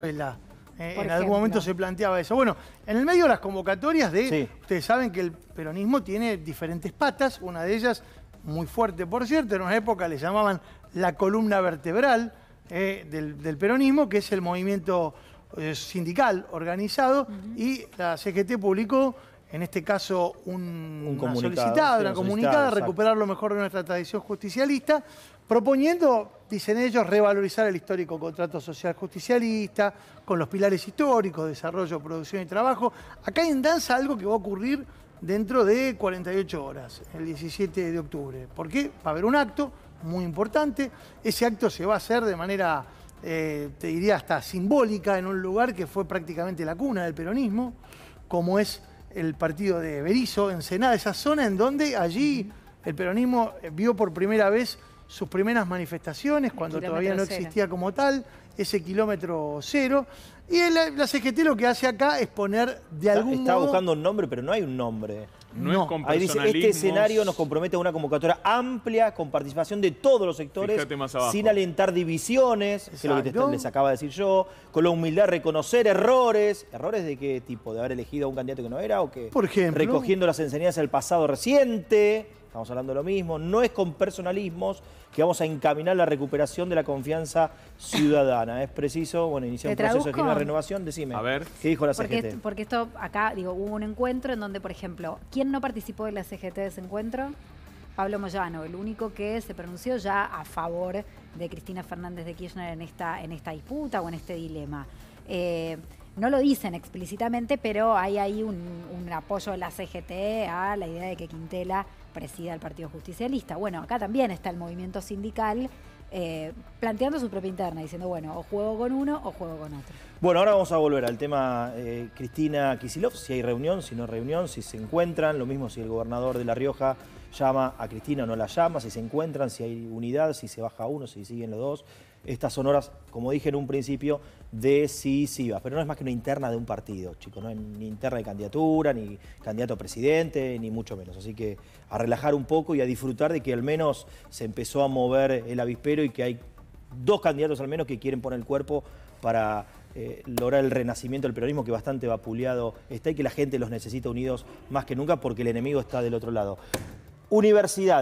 Eh, en, algún momento se planteaba eso. Bueno, en el medio de las convocatorias de... Ustedes saben que el peronismo tiene diferentes patas, una de ellas muy fuerte, por cierto, en una época le llamaban la columna vertebral eh, del, peronismo, que es el movimiento eh, sindical organizado, y la CGT publicó en este caso, un, una solicitada, una comunicada, recuperar lo mejor de nuestra tradición justicialista, proponiendo, dicen ellos, revalorizar el histórico contrato social justicialista, con los pilares históricos, desarrollo, producción y trabajo. Acá hay en danza algo que va a ocurrir dentro de 48 horas, el 17 de octubre. ¿Por qué? Va a haber un acto muy importante. Ese acto se va a hacer de manera, eh, te diría, hasta simbólica en un lugar que fue prácticamente la cuna del peronismo, como es el partido de Berizo, Senada, esa zona en donde allí el peronismo vio por primera vez sus primeras manifestaciones, cuando todavía no existía como tal, ese kilómetro cero. Y la CGT lo que hace acá es poner de algún está, buscando un nombre, pero no hay un nombre. No, Es Ahí dice, este escenario nos compromete a una convocatoria amplia con participación de todos los sectores, sin alentar divisiones, que es lo que les acaba de decir yo, con la humildad reconocer errores. ¿Errores de qué tipo? ¿De haber elegido a un candidato que no era o que Por ejemplo. Recogiendo las enseñanzas del pasado reciente estamos hablando de lo mismo, no es con personalismos que vamos a encaminar la recuperación de la confianza ciudadana. Es preciso, bueno, iniciar un proceso de renovación, decime. A ver. ¿Qué dijo la CGT? Porque esto, acá, digo, hubo un encuentro en donde, por ejemplo, ¿quién no participó de la CGT de ese encuentro? Pablo Moyano, el único que se pronunció ya a favor de Cristina Fernández de Kirchner en esta, en esta disputa o en este dilema. Eh, no lo dicen explícitamente, pero hay ahí un, un, apoyo de la CGT a la idea de que Quintela presida el Partido Justicialista. Bueno, acá también está el movimiento sindical eh, planteando su propia interna, diciendo, bueno, o juego con uno o juego con otro. Bueno, ahora vamos a volver al tema eh, Cristina Kisilov, si hay reunión, si no hay reunión, si se encuentran, lo mismo si el gobernador de La Rioja llama a Cristina o no la llama, si se encuentran, si hay unidad, si se baja uno, si siguen los dos estas sonoras, como dije en un principio, decisivas. Pero no es más que una interna de un partido, chicos. No es ni interna de candidatura, ni candidato a presidente, ni mucho menos. Así que a relajar un poco y a disfrutar de que al menos se empezó a mover el avispero y que hay dos candidatos al menos que quieren poner el cuerpo para eh, lograr el renacimiento del peronismo que bastante vapuleado está y que la gente los necesita unidos más que nunca porque el enemigo está del otro lado. Universidades.